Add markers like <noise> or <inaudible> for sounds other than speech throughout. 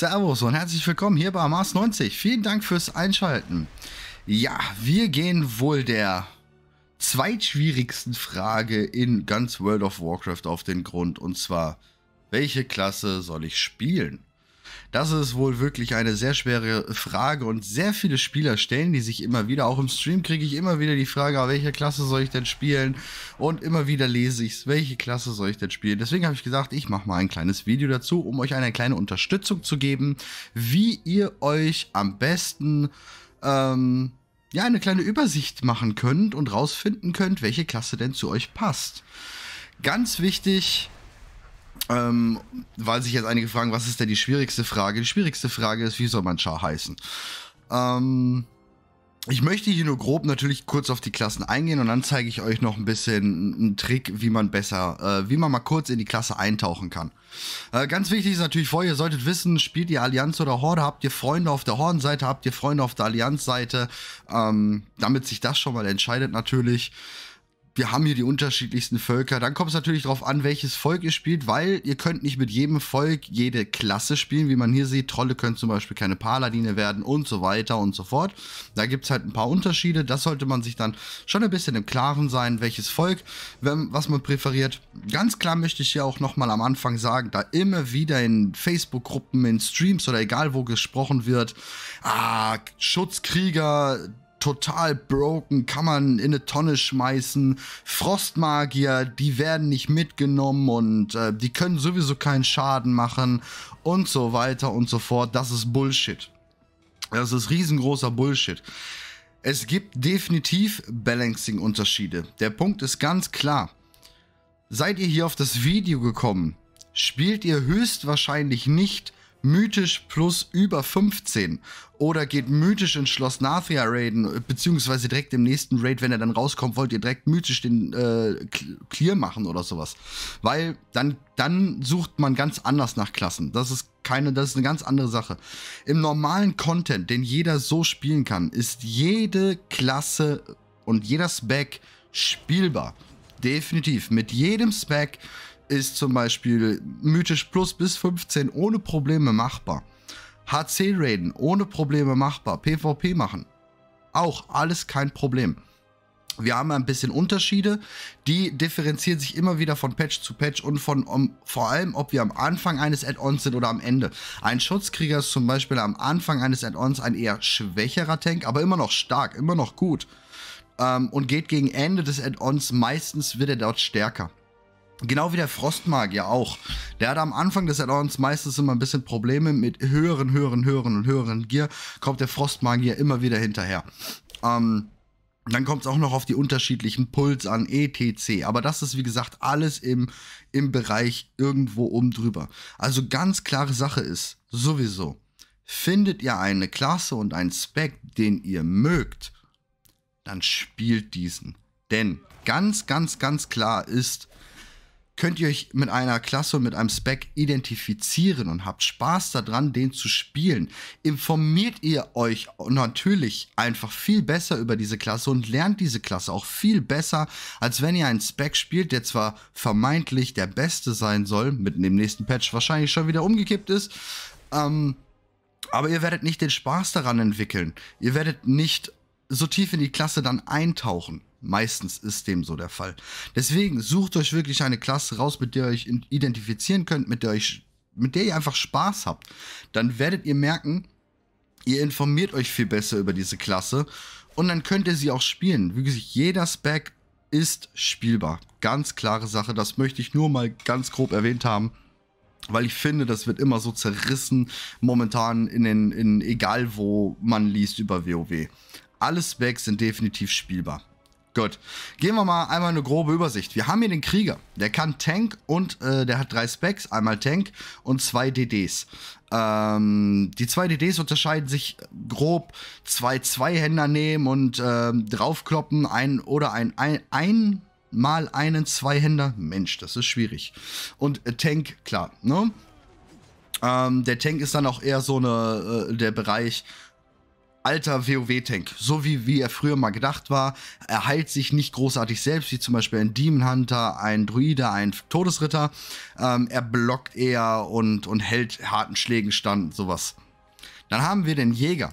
Servus und herzlich willkommen hier bei Mars 90. Vielen Dank fürs Einschalten. Ja, wir gehen wohl der zweitschwierigsten Frage in ganz World of Warcraft auf den Grund. Und zwar, welche Klasse soll ich spielen? Das ist wohl wirklich eine sehr schwere Frage und sehr viele Spieler stellen die sich immer wieder. Auch im Stream kriege ich immer wieder die Frage, ah, welche Klasse soll ich denn spielen? Und immer wieder lese ich es, welche Klasse soll ich denn spielen? Deswegen habe ich gesagt, ich mache mal ein kleines Video dazu, um euch eine kleine Unterstützung zu geben, wie ihr euch am besten... Ähm, ja, eine kleine Übersicht machen könnt und rausfinden könnt, welche Klasse denn zu euch passt. Ganz wichtig, ähm, weil sich jetzt einige fragen, was ist denn die schwierigste Frage? Die schwierigste Frage ist, wie soll man Char heißen? Ähm, ich möchte hier nur grob natürlich kurz auf die Klassen eingehen und dann zeige ich euch noch ein bisschen einen Trick, wie man besser, äh, wie man mal kurz in die Klasse eintauchen kann. Äh, ganz wichtig ist natürlich vorher, ihr solltet wissen, spielt ihr Allianz oder Horde, habt ihr Freunde auf der Hornseite, habt ihr Freunde auf der Allianzseite, ähm, damit sich das schon mal entscheidet natürlich wir haben hier die unterschiedlichsten Völker. Dann kommt es natürlich darauf an, welches Volk ihr spielt, weil ihr könnt nicht mit jedem Volk jede Klasse spielen. Wie man hier sieht, Trolle können zum Beispiel keine Paladine werden und so weiter und so fort. Da gibt es halt ein paar Unterschiede. Das sollte man sich dann schon ein bisschen im Klaren sein, welches Volk, was man präferiert. Ganz klar möchte ich hier auch nochmal am Anfang sagen, da immer wieder in Facebook-Gruppen, in Streams oder egal wo gesprochen wird, ah, Schutzkrieger, total broken, kann man in eine Tonne schmeißen. Frostmagier, die werden nicht mitgenommen und äh, die können sowieso keinen Schaden machen und so weiter und so fort. Das ist Bullshit. Das ist riesengroßer Bullshit. Es gibt definitiv Balancing-Unterschiede. Der Punkt ist ganz klar. Seid ihr hier auf das Video gekommen, spielt ihr höchstwahrscheinlich nicht mythisch plus über 15 oder geht mythisch ins Schloss Narthia raiden, beziehungsweise direkt im nächsten Raid, wenn er dann rauskommt, wollt ihr direkt mythisch den äh, clear machen oder sowas. Weil dann, dann sucht man ganz anders nach Klassen. Das ist keine, das ist eine ganz andere Sache. Im normalen Content, den jeder so spielen kann, ist jede Klasse und jeder Spec spielbar. Definitiv. Mit jedem Spec ist zum Beispiel Mythisch Plus bis 15 ohne Probleme machbar. HC-Raiden ohne Probleme machbar. PvP machen. Auch alles kein Problem. Wir haben ein bisschen Unterschiede, die differenzieren sich immer wieder von Patch zu Patch und von um, vor allem, ob wir am Anfang eines Add-ons sind oder am Ende. Ein Schutzkrieger ist zum Beispiel am Anfang eines Add-ons ein eher schwächerer Tank, aber immer noch stark, immer noch gut. Ähm, und geht gegen Ende des Add-ons meistens wird er dort stärker. Genau wie der Frostmagier auch. Der hat am Anfang des add meistens immer ein bisschen Probleme mit höheren, höheren, höheren und höheren Gear. Kommt der Frostmagier immer wieder hinterher. Ähm, dann kommt es auch noch auf die unterschiedlichen Puls an, etc. Aber das ist, wie gesagt, alles im, im Bereich irgendwo oben drüber. Also ganz klare Sache ist, sowieso, findet ihr eine Klasse und einen Spec, den ihr mögt, dann spielt diesen. Denn ganz, ganz, ganz klar ist, könnt ihr euch mit einer Klasse und mit einem Spec identifizieren und habt Spaß daran, den zu spielen, informiert ihr euch natürlich einfach viel besser über diese Klasse und lernt diese Klasse auch viel besser, als wenn ihr einen Spec spielt, der zwar vermeintlich der beste sein soll, mit dem nächsten Patch wahrscheinlich schon wieder umgekippt ist, ähm, aber ihr werdet nicht den Spaß daran entwickeln. Ihr werdet nicht so tief in die Klasse dann eintauchen. Meistens ist dem so der Fall. Deswegen sucht euch wirklich eine Klasse raus, mit der ihr euch identifizieren könnt, mit der, euch, mit der ihr einfach Spaß habt. Dann werdet ihr merken, ihr informiert euch viel besser über diese Klasse und dann könnt ihr sie auch spielen. Wie gesagt, jeder Spec ist spielbar. Ganz klare Sache, das möchte ich nur mal ganz grob erwähnt haben. Weil ich finde, das wird immer so zerrissen, momentan in den, in egal wo man liest über WoW. Alle Specs sind definitiv spielbar. Gut. Gehen wir mal einmal eine grobe Übersicht. Wir haben hier den Krieger. Der kann Tank und äh, der hat drei Specs. Einmal Tank und zwei DDs. Ähm, die zwei DDs unterscheiden sich grob. Zwei Zweihänder nehmen und ähm, draufkloppen. Ein oder ein, ein, ein mal einen Zweihänder. Mensch, das ist schwierig. Und äh, Tank, klar. Ne? Ähm, der Tank ist dann auch eher so eine, äh, der Bereich alter WoW-Tank, so wie, wie er früher mal gedacht war. Er heilt sich nicht großartig selbst, wie zum Beispiel ein Demon Hunter, ein Druide, ein Todesritter. Ähm, er blockt eher und, und hält harten Schlägen stand, sowas. Dann haben wir den Jäger.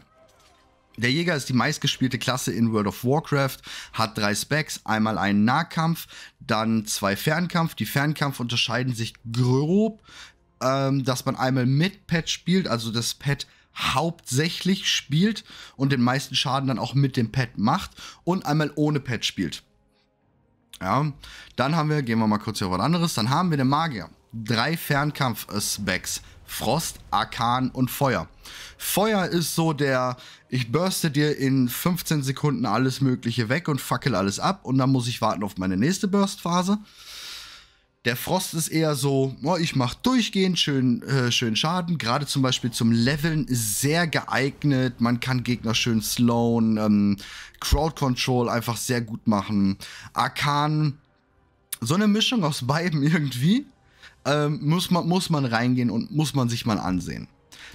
Der Jäger ist die meistgespielte Klasse in World of Warcraft, hat drei Specs, einmal einen Nahkampf, dann zwei Fernkampf. Die Fernkampf unterscheiden sich grob, ähm, dass man einmal mit Pet spielt, also das Pet hauptsächlich spielt und den meisten Schaden dann auch mit dem Pad macht und einmal ohne Pad spielt. Ja, dann haben wir, gehen wir mal kurz hier auf was anderes, dann haben wir den Magier. Drei Fernkampf-Specs. Frost, Arkan und Feuer. Feuer ist so der, ich burste dir in 15 Sekunden alles Mögliche weg und fackel alles ab und dann muss ich warten auf meine nächste Burstphase. phase der Frost ist eher so, oh, ich mache durchgehend schön, äh, schön Schaden. Gerade zum Beispiel zum Leveln sehr geeignet. Man kann Gegner schön slowen. Ähm, Crowd Control einfach sehr gut machen. Arkan, so eine Mischung aus beiden <laughs> irgendwie. Ähm, muss, man, muss man reingehen und muss man sich mal ansehen.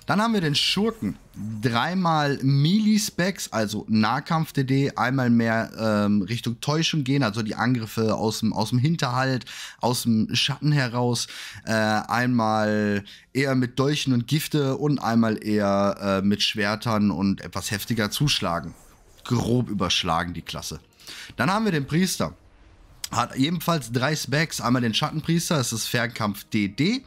Dann haben wir den Schurken. Dreimal Melee-Specs, also Nahkampf-DD, einmal mehr ähm, Richtung Täuschung gehen, also die Angriffe aus dem, aus dem Hinterhalt, aus dem Schatten heraus. Äh, einmal eher mit Dolchen und Gifte und einmal eher äh, mit Schwertern und etwas heftiger zuschlagen. Grob überschlagen die Klasse. Dann haben wir den Priester. Hat ebenfalls drei Specs. Einmal den Schattenpriester, das ist Fernkampf DD.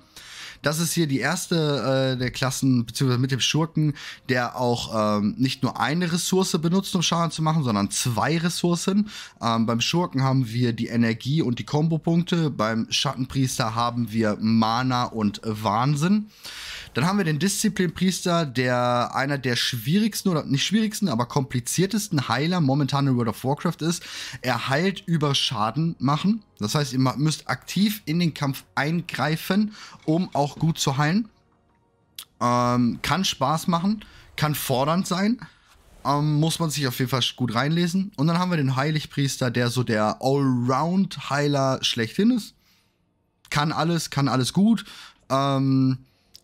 Das ist hier die erste äh, der Klassen, beziehungsweise mit dem Schurken, der auch ähm, nicht nur eine Ressource benutzt, um Schaden zu machen, sondern zwei Ressourcen. Ähm, beim Schurken haben wir die Energie und die Kombopunkte. Beim Schattenpriester haben wir Mana und Wahnsinn. Dann haben wir den Disziplinpriester, der einer der schwierigsten oder nicht schwierigsten, aber kompliziertesten Heiler momentan in World of Warcraft ist. Er heilt über Schaden machen. Das heißt, ihr müsst aktiv in den Kampf eingreifen, um auch gut zu heilen. Ähm, kann Spaß machen, kann fordernd sein. Ähm, muss man sich auf jeden Fall gut reinlesen. Und dann haben wir den Heiligpriester, der so der Allround-Heiler schlechthin ist. Kann alles, kann alles gut. Ähm,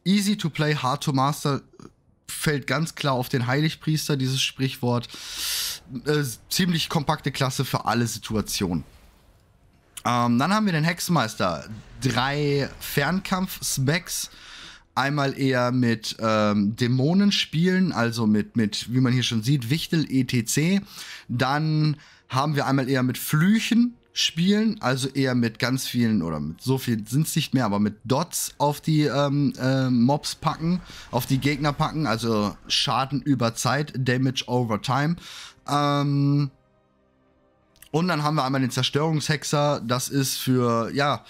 easy to play, hard to master fällt ganz klar auf den Heiligpriester, dieses Sprichwort. Äh, ziemlich kompakte Klasse für alle Situationen. Ähm, dann haben wir den Hexenmeister. Drei Fernkampf-Specs. Einmal eher mit ähm, Dämonen spielen, also mit, mit, wie man hier schon sieht, Wichtel, etc. Dann haben wir einmal eher mit Flüchen, spielen, also eher mit ganz vielen oder mit so viel sind es nicht mehr, aber mit Dots auf die ähm, äh, Mobs packen, auf die Gegner packen, also Schaden über Zeit, Damage over Time. Ähm, und dann haben wir einmal den Zerstörungshexer, das ist für, ja,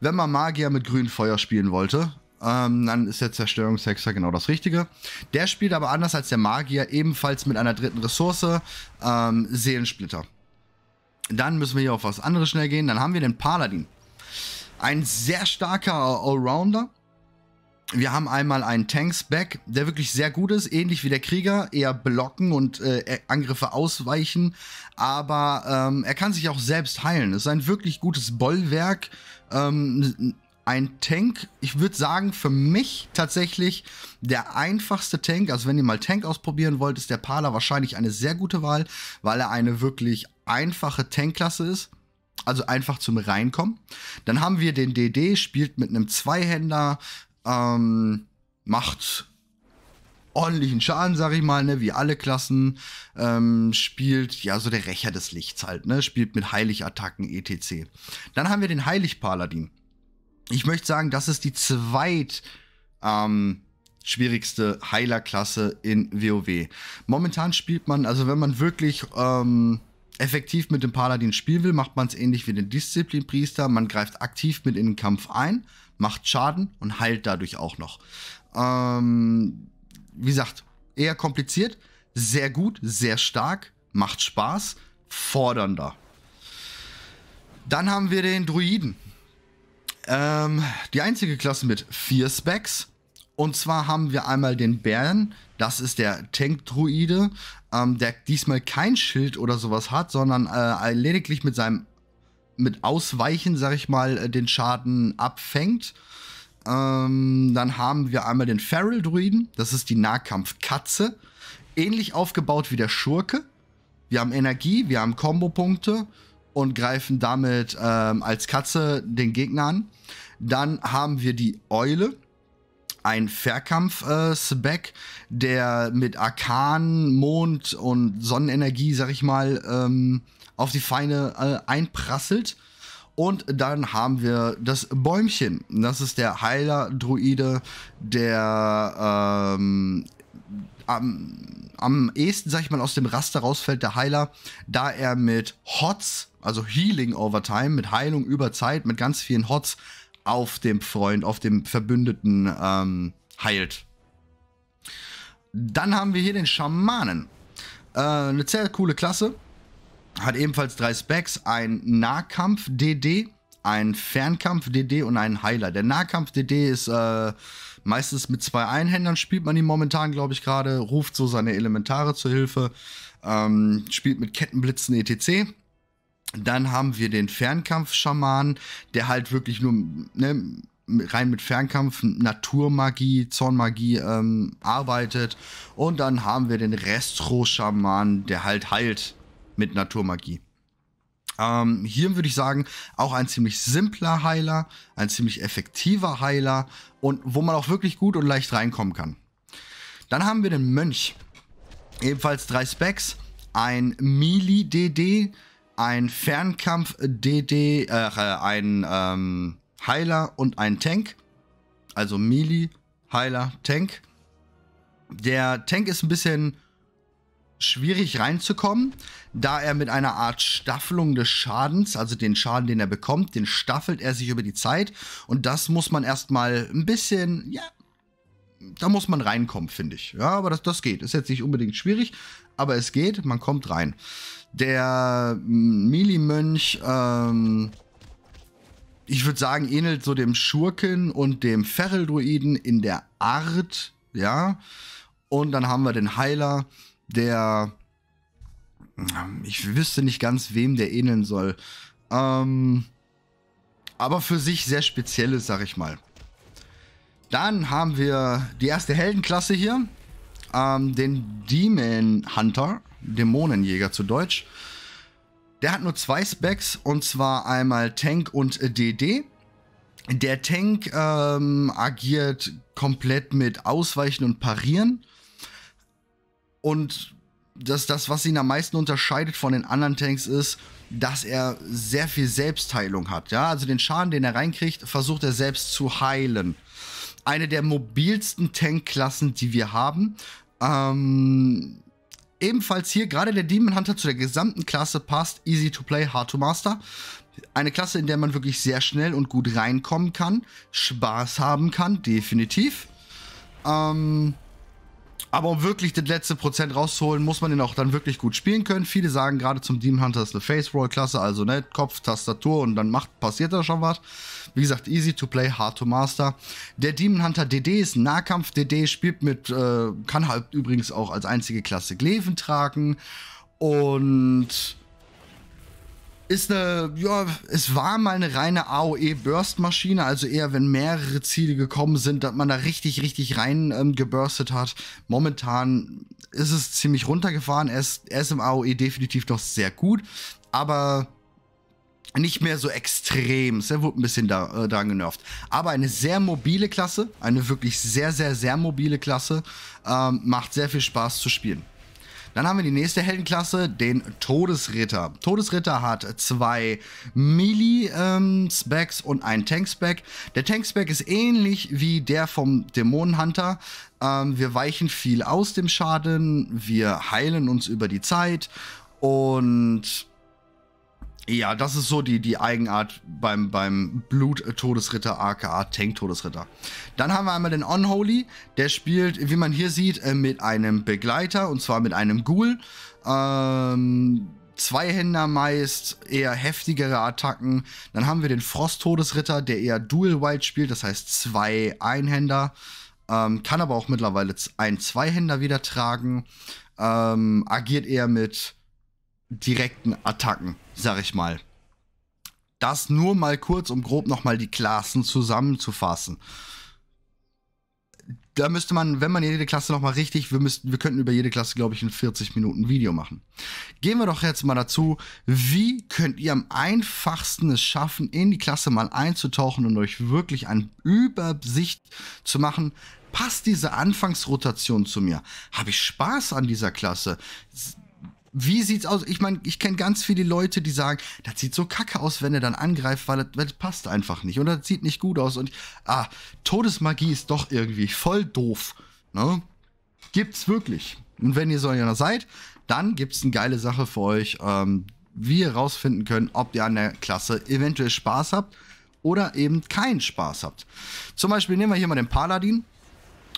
wenn man Magier mit grünem Feuer spielen wollte, ähm, dann ist der Zerstörungshexer genau das Richtige. Der spielt aber anders als der Magier ebenfalls mit einer dritten Ressource, ähm, Seelensplitter. Dann müssen wir hier auf was anderes schnell gehen. Dann haben wir den Paladin. Ein sehr starker Allrounder. Wir haben einmal einen Tanks-Back, der wirklich sehr gut ist, ähnlich wie der Krieger, eher blocken und äh, Angriffe ausweichen, aber ähm, er kann sich auch selbst heilen. Es ist ein wirklich gutes Bollwerk. Ähm, ein Tank, ich würde sagen, für mich tatsächlich der einfachste Tank. Also wenn ihr mal Tank ausprobieren wollt, ist der Pala wahrscheinlich eine sehr gute Wahl, weil er eine wirklich einfache Tankklasse ist. Also einfach zum Reinkommen. Dann haben wir den DD, spielt mit einem Zweihänder, ähm, macht ordentlichen Schaden, sag ich mal, ne, wie alle Klassen, ähm, spielt, ja, so der Rächer des Lichts halt, ne, spielt mit Heiligattacken etc. Dann haben wir den Heilig-Paladin. Ich möchte sagen, das ist die zweit, ähm, schwierigste Heilerklasse in WoW. Momentan spielt man, also wenn man wirklich, ähm, effektiv mit dem Paladin spielen will, macht man es ähnlich wie den Disziplinpriester. Man greift aktiv mit in den Kampf ein, macht Schaden und heilt dadurch auch noch. Ähm, wie gesagt, eher kompliziert, sehr gut, sehr stark, macht Spaß, fordernder. Dann haben wir den Druiden. Ähm, die einzige Klasse mit vier Specs. Und zwar haben wir einmal den Bären, das ist der Tank-Druide, ähm, der diesmal kein Schild oder sowas hat, sondern äh, lediglich mit seinem mit Ausweichen, sag ich mal, äh, den Schaden abfängt. Ähm, dann haben wir einmal den Feral-Druiden, das ist die Nahkampf-Katze, Ähnlich aufgebaut wie der Schurke. Wir haben Energie, wir haben Kombopunkte und greifen damit ähm, als Katze den Gegner an. Dann haben wir die Eule ein fährkampf äh, spec der mit Arkan, Mond und Sonnenenergie, sag ich mal, ähm, auf die Feinde äh, einprasselt. Und dann haben wir das Bäumchen. Das ist der Heiler-Druide, der ähm, am, am ehesten, sag ich mal, aus dem Raster rausfällt, der Heiler, da er mit Hots, also Healing over Time, mit Heilung über Zeit, mit ganz vielen Hots, auf dem Freund, auf dem Verbündeten ähm, heilt. Dann haben wir hier den Schamanen. Äh, eine sehr coole Klasse. Hat ebenfalls drei Specs, ein Nahkampf-DD, ein Fernkampf-DD und einen Heiler. Der Nahkampf-DD ist äh, meistens mit zwei Einhändern, spielt man ihn momentan, glaube ich, gerade, ruft so seine Elementare zur Hilfe, ähm, spielt mit Kettenblitzen etc. Dann haben wir den Fernkampfschaman, der halt wirklich nur ne, rein mit Fernkampf, Naturmagie, Zornmagie ähm, arbeitet. Und dann haben wir den Restro-Schaman, der halt heilt mit Naturmagie. Ähm, hier würde ich sagen, auch ein ziemlich simpler Heiler, ein ziemlich effektiver Heiler und wo man auch wirklich gut und leicht reinkommen kann. Dann haben wir den Mönch. Ebenfalls drei Specs, ein mili dd ein Fernkampf-DD, äh, ein ähm, Heiler und ein Tank. Also Mili, Heiler, Tank. Der Tank ist ein bisschen schwierig reinzukommen, da er mit einer Art Staffelung des Schadens, also den Schaden, den er bekommt, den staffelt er sich über die Zeit. Und das muss man erstmal ein bisschen, ja, da muss man reinkommen, finde ich. Ja, aber das, das geht. Ist jetzt nicht unbedingt schwierig, aber es geht, man kommt rein. Der Mili-Mönch, ähm, ich würde sagen, ähnelt so dem Schurken und dem Feral-Druiden in der Art, ja. Und dann haben wir den Heiler, der, ähm, ich wüsste nicht ganz, wem der ähneln soll. Ähm, aber für sich sehr spezielles, sag ich mal. Dann haben wir die erste Heldenklasse hier ähm, den Demon Hunter, Dämonenjäger zu Deutsch. Der hat nur zwei Specs und zwar einmal Tank und DD. Äh, der Tank ähm, agiert komplett mit Ausweichen und Parieren. Und das, das, was ihn am meisten unterscheidet von den anderen Tanks, ist, dass er sehr viel Selbstheilung hat. Ja? Also den Schaden, den er reinkriegt, versucht er selbst zu heilen. Eine der mobilsten Tankklassen, die wir haben. Ähm, ebenfalls hier gerade der Demon Hunter zu der gesamten Klasse passt. Easy to play, hard to master. Eine Klasse, in der man wirklich sehr schnell und gut reinkommen kann. Spaß haben kann, definitiv. Ähm, aber um wirklich das letzte Prozent rauszuholen, muss man den auch dann wirklich gut spielen können. Viele sagen gerade zum Demon Hunter ist eine Face Roll Klasse, also ne, Kopf, Tastatur und dann macht, passiert da schon was. Wie gesagt, easy to play, hard to master. Der Demon Hunter DD ist ein Nahkampf. DD spielt mit, äh, kann halt übrigens auch als einzige Klasse Gleven tragen und ist eine, ja, es war mal eine reine AOE-Burst-Maschine, also eher, wenn mehrere Ziele gekommen sind, dass man da richtig, richtig rein ähm, geburstet hat. Momentan ist es ziemlich runtergefahren. Er ist, er ist im AOE definitiv noch sehr gut, aber nicht mehr so extrem. Er wurde ein bisschen da, äh, daran genervt. Aber eine sehr mobile Klasse, eine wirklich sehr, sehr, sehr mobile Klasse, ähm, macht sehr viel Spaß zu spielen. Dann haben wir die nächste Heldenklasse, den Todesritter. Todesritter hat zwei Melee-Specs ähm, und einen Tank-Spec. Der Tank-Spec ist ähnlich wie der vom Dämonenhunter. Ähm, wir weichen viel aus dem Schaden, wir heilen uns über die Zeit und ja, das ist so die, die Eigenart beim, beim Blut-Todesritter, aka Tank-Todesritter. Dann haben wir einmal den Unholy. Der spielt, wie man hier sieht, äh, mit einem Begleiter und zwar mit einem Ghoul. Ähm, Zweihänder meist, eher heftigere Attacken. Dann haben wir den Frost-Todesritter, der eher dual white spielt, das heißt zwei Einhänder. Ähm, kann aber auch mittlerweile ein Zweihänder wieder tragen. Ähm, agiert eher mit direkten Attacken, sag ich mal. Das nur mal kurz, um grob nochmal die Klassen zusammenzufassen. Da müsste man, wenn man jede Klasse nochmal richtig, wir, müssten, wir könnten über jede Klasse, glaube ich, ein 40 Minuten Video machen. Gehen wir doch jetzt mal dazu, wie könnt ihr am einfachsten es schaffen, in die Klasse mal einzutauchen und euch wirklich eine Übersicht zu machen, passt diese Anfangsrotation zu mir? Habe ich Spaß an dieser Klasse? Wie sieht's aus? Ich meine, ich kenne ganz viele Leute, die sagen, das sieht so kacke aus, wenn er dann angreift, weil das, passt einfach nicht. Und das sieht nicht gut aus. Und ah, Todesmagie ist doch irgendwie voll doof. Ne? Gibt's wirklich. Und wenn ihr so einer seid, dann gibt's eine geile Sache für euch, ähm, wie ihr rausfinden könnt, ob ihr an der Klasse eventuell Spaß habt oder eben keinen Spaß habt. Zum Beispiel nehmen wir hier mal den Paladin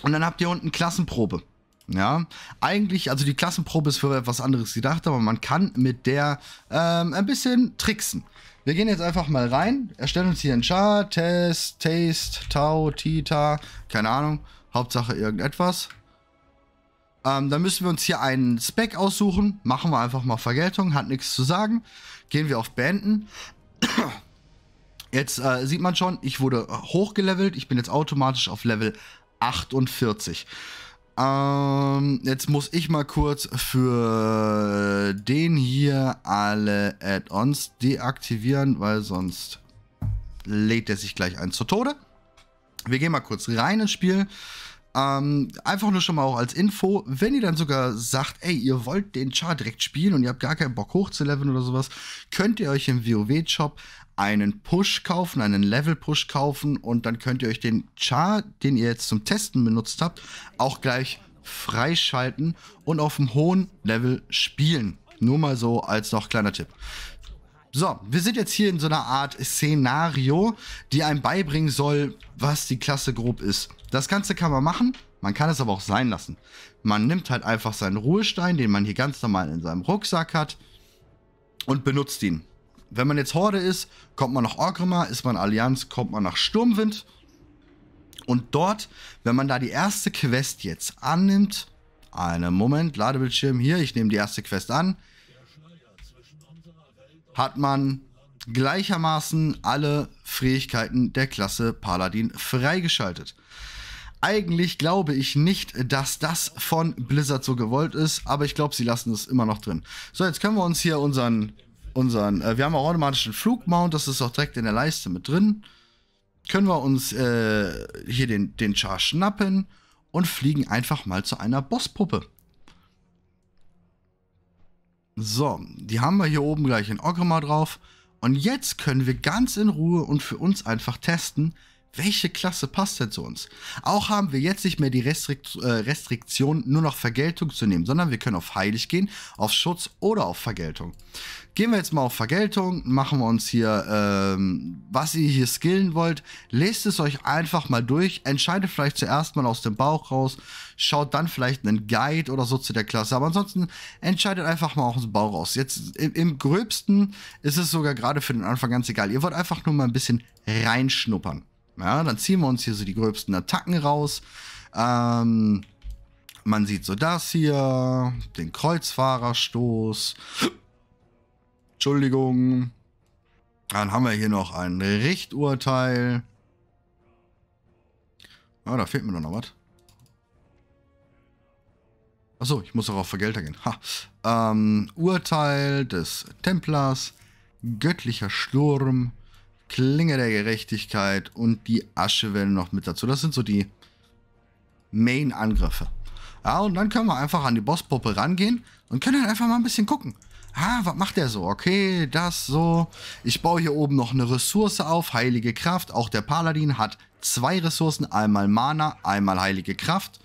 und dann habt ihr unten Klassenprobe. Ja, eigentlich, also die Klassenprobe ist für etwas anderes gedacht, aber man kann mit der ähm, ein bisschen tricksen. Wir gehen jetzt einfach mal rein, erstellen uns hier einen Char, Test, Taste, Tau, Tita, keine Ahnung, Hauptsache irgendetwas. Ähm, dann müssen wir uns hier einen Spec aussuchen, machen wir einfach mal Vergeltung, hat nichts zu sagen. Gehen wir auf Beenden. <clears throat> Jetzt äh, sieht man schon, ich wurde hochgelevelt, ich bin jetzt automatisch auf Level 48. Ähm, jetzt muss ich mal kurz für den hier alle Add-ons deaktivieren, weil sonst lädt er sich gleich ein zu Tode. Wir gehen mal kurz rein ins Spiel. Ähm, einfach nur schon mal auch als Info, wenn ihr dann sogar sagt, ey, ihr wollt den Char direkt spielen und ihr habt gar keinen Bock hochzuleveln oder sowas, könnt ihr euch im WoW-Shop einen Push kaufen, einen Level-Push kaufen und dann könnt ihr euch den Char, den ihr jetzt zum Testen benutzt habt, auch gleich freischalten und auf einem hohen Level spielen. Nur mal so als noch kleiner Tipp. So, wir sind jetzt hier in so einer Art Szenario, die einem beibringen soll, was die Klasse grob ist. Das Ganze kann man machen, man kann es aber auch sein lassen. Man nimmt halt einfach seinen Ruhestein, den man hier ganz normal in seinem Rucksack hat und benutzt ihn. Wenn man jetzt Horde ist, kommt man nach Orgrimmar, ist man Allianz, kommt man nach Sturmwind. Und dort, wenn man da die erste Quest jetzt annimmt, einen Moment, Ladebildschirm hier, ich nehme die erste Quest an, hat man gleichermaßen alle Fähigkeiten der Klasse Paladin freigeschaltet. Eigentlich glaube ich nicht, dass das von Blizzard so gewollt ist, aber ich glaube, sie lassen es immer noch drin. So, jetzt können wir uns hier unseren unseren, äh, wir haben auch automatischen Flugmount, das ist auch direkt in der Leiste mit drin. Können wir uns äh, hier den, den Char schnappen und fliegen einfach mal zu einer Bosspuppe. So, die haben wir hier oben gleich in Ogrimmar drauf. Und jetzt können wir ganz in Ruhe und für uns einfach testen, welche Klasse passt denn zu uns? Auch haben wir jetzt nicht mehr die Restrikt äh, Restriktion, nur noch Vergeltung zu nehmen, sondern wir können auf Heilig gehen, auf Schutz oder auf Vergeltung. Gehen wir jetzt mal auf Vergeltung, machen wir uns hier, ähm, was ihr hier skillen wollt. Lest es euch einfach mal durch, entscheidet vielleicht zuerst mal aus dem Bauch raus, schaut dann vielleicht einen Guide oder so zu der Klasse, aber ansonsten entscheidet einfach mal aus dem Bauch raus. Jetzt im, im gröbsten ist es sogar gerade für den Anfang ganz egal. Ihr wollt einfach nur mal ein bisschen reinschnuppern. Ja, dann ziehen wir uns hier so die gröbsten Attacken raus. Ähm, man sieht so das hier, den Kreuzfahrerstoß. Entschuldigung. Dann haben wir hier noch ein Richturteil. Ah, da fehlt mir doch noch was. Achso, ich muss auch auf Vergelter gehen. Ha. Ähm, Urteil des Templars, göttlicher Sturm, Klinge der Gerechtigkeit und die Aschewelle noch mit dazu. Das sind so die Main-Angriffe. Ja, und dann können wir einfach an die Bosspuppe rangehen und können dann einfach mal ein bisschen gucken. Ah, was macht der so? Okay, das so. Ich baue hier oben noch eine Ressource auf, heilige Kraft. Auch der Paladin hat zwei Ressourcen, einmal Mana, einmal heilige Kraft.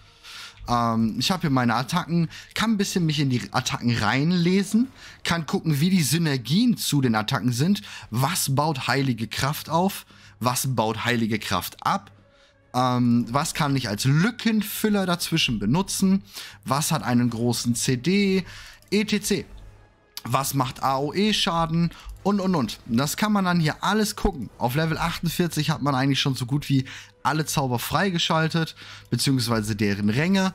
Ähm, ich habe hier meine Attacken, kann ein bisschen mich in die Attacken reinlesen, kann gucken, wie die Synergien zu den Attacken sind. Was baut heilige Kraft auf? Was baut heilige Kraft ab? Ähm, was kann ich als Lückenfüller dazwischen benutzen? Was hat einen großen CD? etc. Was macht AOE-Schaden? Und, und, und. Das kann man dann hier alles gucken. Auf Level 48 hat man eigentlich schon so gut wie alle Zauber freigeschaltet, beziehungsweise deren Ränge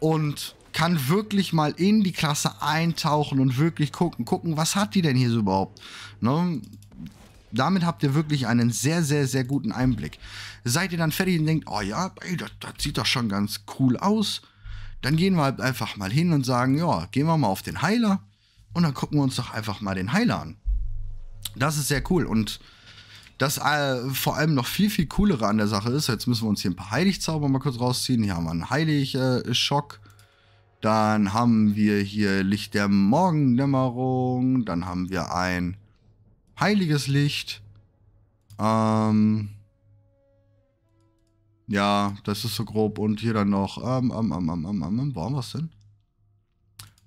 und kann wirklich mal in die Klasse eintauchen und wirklich gucken, gucken, was hat die denn hier so überhaupt? Ne? Damit habt ihr wirklich einen sehr, sehr, sehr guten Einblick. Seid ihr dann fertig und denkt, oh ja, ey, das, das sieht doch schon ganz cool aus. Dann gehen wir halt einfach mal hin und sagen, ja, gehen wir mal auf den Heiler und dann gucken wir uns doch einfach mal den Heiler an. Das ist sehr cool und das äh, vor allem noch viel, viel coolere an der Sache ist, jetzt müssen wir uns hier ein paar Heiligzauber mal kurz rausziehen. Hier haben wir einen Heiligschock. dann haben wir hier Licht der Morgendämmerung. Dann haben wir ein heiliges Licht. Ähm ja, das ist so grob. Und hier dann noch. Ähm, ähm, ähm, ähm, ähm, wo haben wir es denn?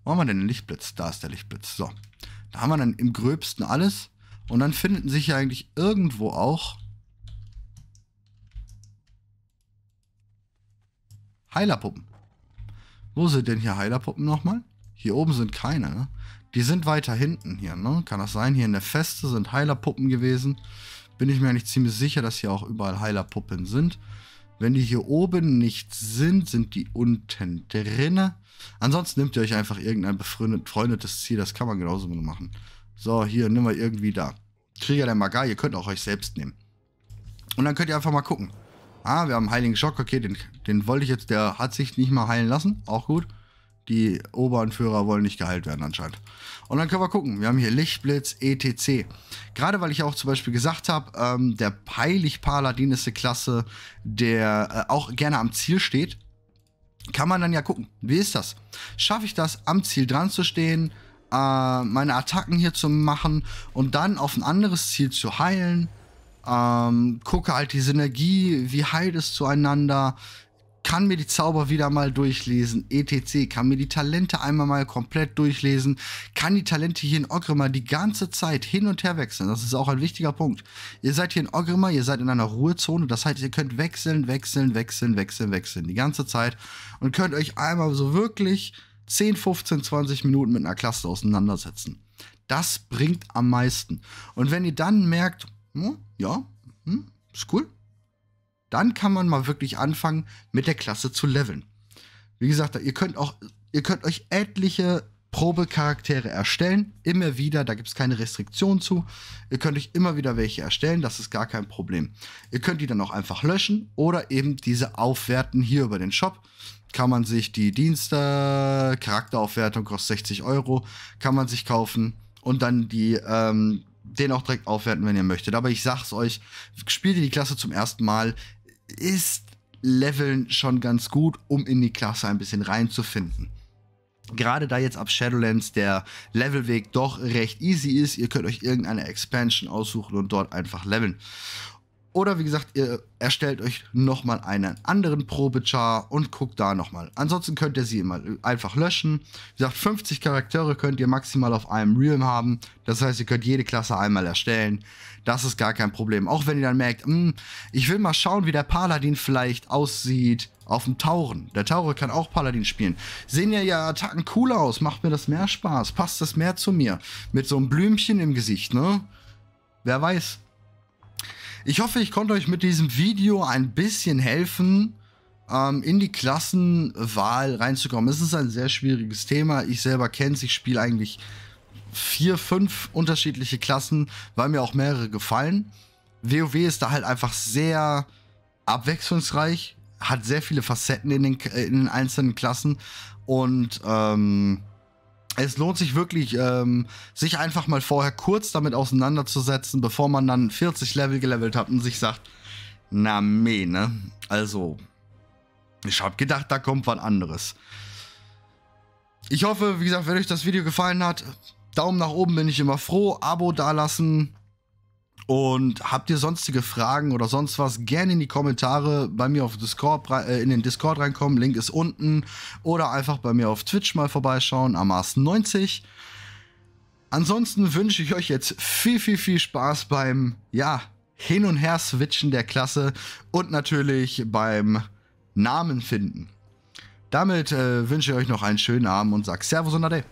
Wo haben wir denn den Lichtblitz? Da ist der Lichtblitz. So. Da haben wir dann im gröbsten alles. Und dann finden sich ja eigentlich irgendwo auch Heilerpuppen. Wo sind denn hier Heilerpuppen nochmal? Hier oben sind keine, ne? Die sind weiter hinten hier, ne? Kann das sein? Hier in der Feste sind Heilerpuppen gewesen. Bin ich mir eigentlich ziemlich sicher, dass hier auch überall Heilerpuppen sind. Wenn die hier oben nicht sind, sind die unten drinne. Ansonsten nehmt ihr euch einfach irgendein befreundetes Ziel. Das kann man genauso machen. So, hier, nehmen wir irgendwie da. Krieger der Magar, ihr könnt auch euch selbst nehmen. Und dann könnt ihr einfach mal gucken. Ah, wir haben Heiligen Schock, okay, den, den wollte ich jetzt, der hat sich nicht mal heilen lassen, auch gut. Die Oberanführer wollen nicht geheilt werden anscheinend. Und dann können wir gucken, wir haben hier Lichtblitz, ETC. Gerade weil ich auch zum Beispiel gesagt habe, ähm, der Heilig-Paladin ist eine Klasse, der äh, auch gerne am Ziel steht, kann man dann ja gucken, wie ist das? Schaffe ich das, am Ziel dran zu stehen? äh, meine Attacken hier zu machen und dann auf ein anderes Ziel zu heilen. Ähm, gucke halt die Synergie, wie heilt es zueinander, kann mir die Zauber wieder mal durchlesen, etc. Kann mir die Talente einmal mal komplett durchlesen, kann die Talente hier in Ogrimmar die ganze Zeit hin und her wechseln. Das ist auch ein wichtiger Punkt. Ihr seid hier in Ogrimmar, ihr seid in einer Ruhezone, das heißt, ihr könnt wechseln, wechseln, wechseln, wechseln, wechseln die ganze Zeit und könnt euch einmal so wirklich 10, 15, 20 Minuten mit einer Klasse auseinandersetzen. Das bringt am meisten. Und wenn ihr dann merkt, hm, ja, hm, ist cool, dann kann man mal wirklich anfangen, mit der Klasse zu leveln. Wie gesagt, ihr könnt auch, ihr könnt euch etliche Probecharaktere erstellen, immer wieder, da gibt es keine Restriktion zu. Ihr könnt euch immer wieder welche erstellen, das ist gar kein Problem. Ihr könnt die dann auch einfach löschen oder eben diese aufwerten hier über den Shop kann man sich die Dienste, Charakteraufwertung kostet 60 Euro, kann man sich kaufen und dann die, ähm, den auch direkt aufwerten, wenn ihr möchtet. Aber ich sag's euch, spielt ihr die Klasse zum ersten Mal, ist Leveln schon ganz gut, um in die Klasse ein bisschen reinzufinden. Gerade da jetzt ab Shadowlands der Levelweg doch recht easy ist, ihr könnt euch irgendeine Expansion aussuchen und dort einfach leveln. Oder wie gesagt, ihr erstellt euch nochmal einen anderen Probechar und guckt da nochmal. Ansonsten könnt ihr sie immer einfach löschen. Wie gesagt, 50 Charaktere könnt ihr maximal auf einem Realm haben. Das heißt, ihr könnt jede Klasse einmal erstellen. Das ist gar kein Problem. Auch wenn ihr dann merkt, hm, ich will mal schauen, wie der Paladin vielleicht aussieht auf dem Tauren. Der Taure kann auch Paladin spielen. Sehen ja ja Attacken cool aus. Macht mir das mehr Spaß? Passt das mehr zu mir? Mit so einem Blümchen im Gesicht, ne? Wer weiß. Ich hoffe, ich konnte euch mit diesem Video ein bisschen helfen, ähm, in die Klassenwahl reinzukommen. Es ist ein sehr schwieriges Thema. Ich selber kenne es. Ich spiele eigentlich vier, fünf unterschiedliche Klassen, weil mir auch mehrere gefallen. WoW ist da halt einfach sehr abwechslungsreich, hat sehr viele Facetten in den, äh, in den einzelnen Klassen und ähm, es lohnt sich wirklich, ähm, sich einfach mal vorher kurz damit auseinanderzusetzen, bevor man dann 40 Level gelevelt hat und sich sagt, na meh, ne? Also, ich hab gedacht, da kommt was anderes. Ich hoffe, wie gesagt, wenn euch das Video gefallen hat, Daumen nach oben bin ich immer froh, Abo dalassen, und habt ihr sonstige Fragen oder sonst was, gerne in die Kommentare bei mir auf Discord, äh, in den Discord reinkommen. Link ist unten. Oder einfach bei mir auf Twitch mal vorbeischauen, Amas90. Ansonsten wünsche ich euch jetzt viel, viel, viel Spaß beim, ja, Hin- und Her-Switchen der Klasse und natürlich beim Namen finden. Damit äh, wünsche ich euch noch einen schönen Abend und sag Servus und Ade.